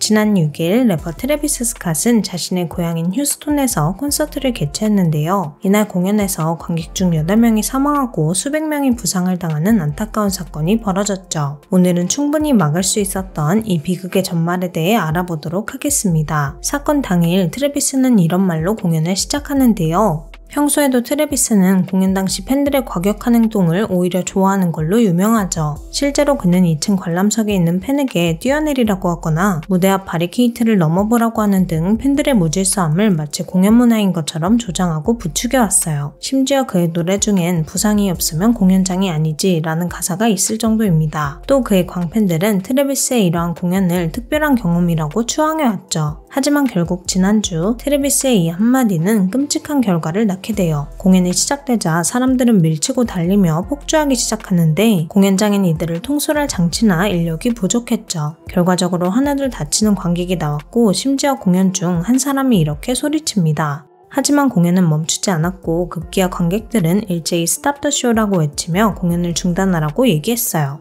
지난 6일 래퍼 트래비스 스캇은 자신의 고향인 휴스톤에서 콘서트를 개최했는데요. 이날 공연에서 관객 중 8명이 사망하고 수백 명이 부상을 당하는 안타까운 사건이 벌어졌죠. 오늘은 충분히 막을 수 있었던 이 비극의 전말에 대해 알아보도록 하겠습니다. 사건 당일 트래비스는 이런 말로 공연을 시작하는데요. 평소에도 트레비스는 공연 당시 팬들의 과격한 행동을 오히려 좋아하는 걸로 유명하죠. 실제로 그는 2층 관람석에 있는 팬에게 뛰어내리라고 하거나 무대 앞 바리케이트를 넘어보라고 하는 등 팬들의 무질서함을 마치 공연 문화인 것처럼 조장하고 부추겨왔어요. 심지어 그의 노래 중엔 부상이 없으면 공연장이 아니지 라는 가사가 있을 정도입니다. 또 그의 광팬들은 트레비스의 이러한 공연을 특별한 경험이라고 추앙해왔죠. 하지만 결국 지난주 트레비스의이 한마디는 끔찍한 결과를 낳게 이렇게 돼요. 공연이 시작되자 사람들은 밀치고 달리며 폭주하기 시작하는데 공연장엔 이들을 통솔할 장치나 인력이 부족했죠. 결과적으로 하나둘 다치는 관객이 나왔고 심지어 공연 중 한 사람이 이렇게 소리칩니다. 하지만 공연은 멈추지 않았고 급기야 관객들은 일제히 스탑 더 쇼라고 외치며 공연을 중단하라고 얘기했어요.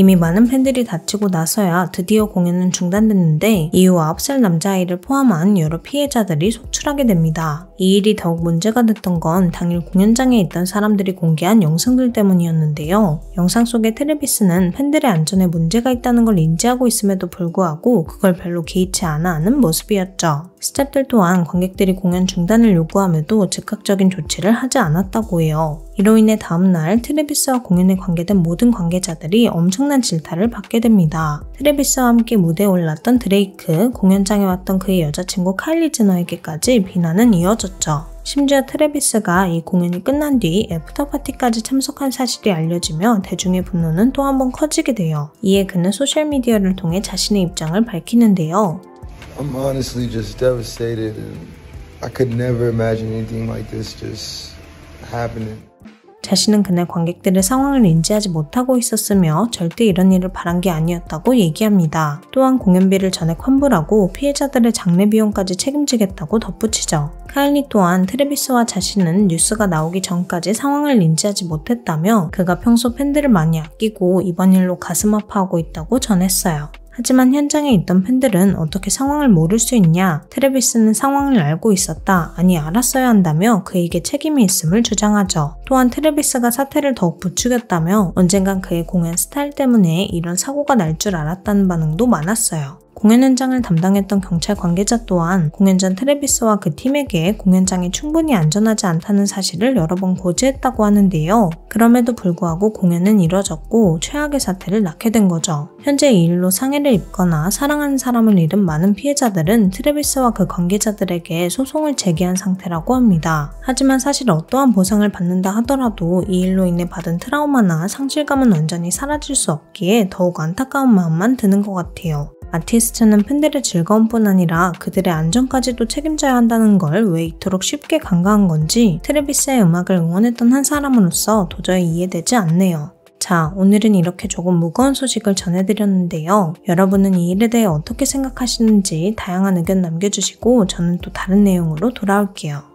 이미 많은 팬들이 다치고 나서야 드디어 공연은 중단됐는데 이후 9살 남자아이를 포함한 여러 피해자들이 속출하게 됩니다. 이 일이 더욱 문제가 됐던 건 당일 공연장에 있던 사람들이 공개한 영상들 때문이었는데요. 영상 속의 트레비스는 팬들의 안전에 문제가 있다는 걸 인지하고 있음에도 불구하고 그걸 별로 개의치 않아 하는 모습이었죠. 스탭들 또한 관객들이 공연 중단을 요구함에도 즉각적인 조치를 하지 않았다고 해요. 이로 인해 다음날 트레비스와 공연에 관계된 모든 관계자들이 엄청난 질타를 받게 됩니다. 트레비스와 함께 무대에 올랐던 드레이크, 공연장에 왔던 그의 여자친구 카일리 제너에게까지 비난은 이어졌죠. 심지어 트레비스가 이 공연이 끝난 뒤 애프터파티까지 참석한 사실이 알려지며 대중의 분노는 또 한 번 커지게 돼요. 이에 그는 소셜미디어를 통해 자신의 입장을 밝히는데요. I'm honestly just devastated, and I could never imagine anything like this just happening. 자신은 그날 관객들의 상황을 인지하지 못하고 있었으며 절대 이런 일을 바란 게 아니었다고 얘기합니다. 또한 공연비를 전액 환불하고 피해자들의 장례 비용까지 책임지겠다고 덧붙이죠. 카일리 또한 트레비스와 자신은 뉴스가 나오기 전까지 상황을 인지하지 못했다며 그가 평소 팬들을 많이 아끼고 이번 일로 가슴 아파하고 있다고 전했어요. 하지만 현장에 있던 팬들은 어떻게 상황을 모를 수 있냐, 트레비스는 상황을 알고 있었다, 아니 알았어야 한다며 그에게 책임이 있음을 주장하죠. 또한 트레비스가 사태를 더욱 부추겼다며 언젠간 그의 공연 스타일 때문에 이런 사고가 날 줄 알았다는 반응도 많았어요. 공연 현장을 담당했던 경찰 관계자 또한 공연전 트레비스와 그 팀에게 공연장이 충분히 안전하지 않다는 사실을 여러 번 고지했다고 하는데요. 그럼에도 불구하고 공연은 이뤄졌고 최악의 사태를 낳게 된 거죠. 현재 이 일로 상해를 입거나 사랑하는 사람을 잃은 많은 피해자들은 트레비스와 그 관계자들에게 소송을 제기한 상태라고 합니다. 하지만 사실 어떠한 보상을 받는다 하더라도 이 일로 인해 받은 트라우마나 상실감은 완전히 사라질 수 없기에 더욱 안타까운 마음만 드는 것 같아요. 아티스트는 팬들의 즐거움뿐 아니라 그들의 안전까지도 책임져야 한다는 걸 왜 이토록 쉽게 간과한 건지 트레비스의 음악을 응원했던 한 사람으로서 도저히 이해되지 않네요. 자, 오늘은 이렇게 조금 무거운 소식을 전해드렸는데요. 여러분은 이 일에 대해 어떻게 생각하시는지 다양한 의견 남겨주시고 저는 또 다른 내용으로 돌아올게요.